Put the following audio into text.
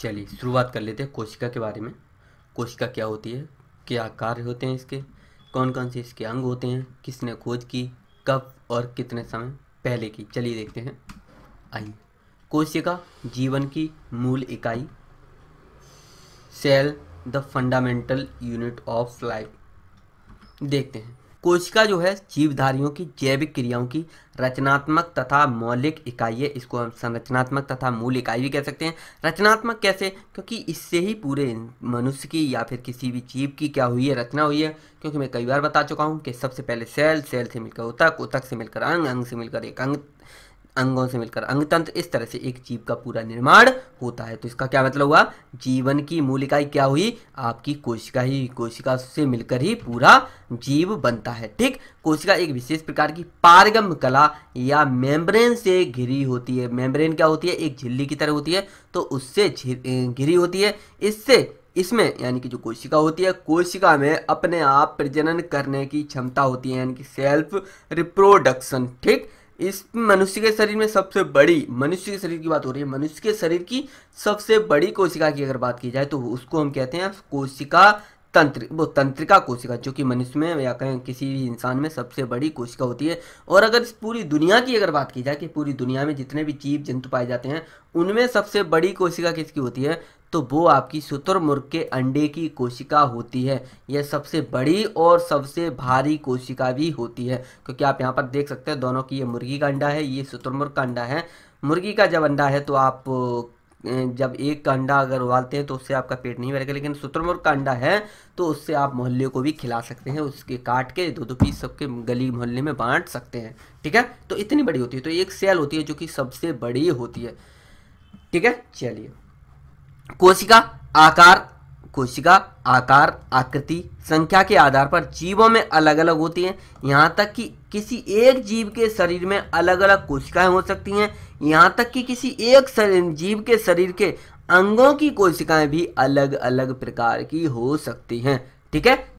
चलिए शुरुआत कर लेते हैं कोशिका के बारे में कोशिका क्या होती है क्या कार्य होते हैं इसके कौन कौन से इसके अंग होते हैं किसने खोज की कब और कितने समय पहले की चलिए देखते हैं आइए कोशिका जीवन की मूल इकाई cell the fundamental unit of life देखते हैं कोशिका जो है जीवधारियों की जैविक क्रियाओं की रचनात्मक तथा मौलिक इकाई है इसको हम संरचनात्मक तथा मूल इकाई भी कह सकते हैं रचनात्मक कैसे क्योंकि इससे ही पूरे मनुष्य की या फिर किसी भी जीव की क्या हुई है रचना हुई है क्योंकि मैं कई बार बता चुका हूँ कि सबसे पहले सेल सेल से मिलकर उतक उतक से मिलकर अंग अंग से मिलकर एक अंग अंगों से मिलकर अंगतंत्र इस तरह से एक जीव का पूरा निर्माण होता है तो इसका क्या मतलब हुआ जीवन की मूल इकाई क्या हुई आपकी कोशिका ही कोशिका से मिलकर ही पूरा जीव बनता है ठीक कोशिका एक विशेष प्रकार की पारगम कला या मेम्ब्रेन से घिरी होती है मेम्ब्रेन क्या होती है एक झिल्ली की तरह होती है तो उससे घिरी होती है इससे इसमें यानी कि जो कोशिका होती है कोशिका में अपने आप प्रजनन करने की क्षमता होती है यानी कि सेल्फ रिप्रोडक्शन ठीक इस मनुष्य के शरीर में सबसे बड़ी मनुष्य के शरीर की बात हो रही है मनुष्य के शरीर की सबसे बड़ी कोशिका की अगर बात की जाए तो उसको हम कहते हैं कोशिका तंत्र वो तंत्रिका कोशिका जो कि मनुष्य में या कहें किसी भी इंसान में सबसे बड़ी कोशिका होती है और अगर इस पूरी दुनिया की अगर बात की जाए कि पूरी दुनिया में जितने भी जीव जंतु पाए जाते हैं उनमें सबसे बड़ी कोशिका किसकी होती है तो वो आपकी शुतुरमुर्ग के अंडे की कोशिका होती है यह सबसे बड़ी और सबसे भारी कोशिका भी होती है क्योंकि आप यहाँ पर देख सकते हैं दोनों की ये मुर्गी का अंडा है ये शुतुरमुर्ग का अंडा है मुर्गी का जब अंडा है तो आप जब एक का अंडा अगर उबालते हैं तो उससे आपका पेट नहीं भरेगा लेकिन शुतुरमुर्ग का अंडा है तो उससे आप मोहल्ले को भी खिला सकते हैं उसके काट के दो दो पीस सबके गली मोहल्ले में बांट सकते हैं ठीक है तो इतनी बड़ी होती है तो एक सेल होती है जो कि सबसे बड़ी होती है ठीक है चलिए कोशिका आकार कोशिका आकार आकृति संख्या के आधार पर जीवों में अलग अलग होती है यहाँ तक कि किसी एक जीव के शरीर में अलग अलग कोशिकाएं हो सकती हैं यहाँ तक कि किसी एक जीव के शरीर के अंगों की कोशिकाएं भी अलग अलग प्रकार की हो सकती हैं ठीक है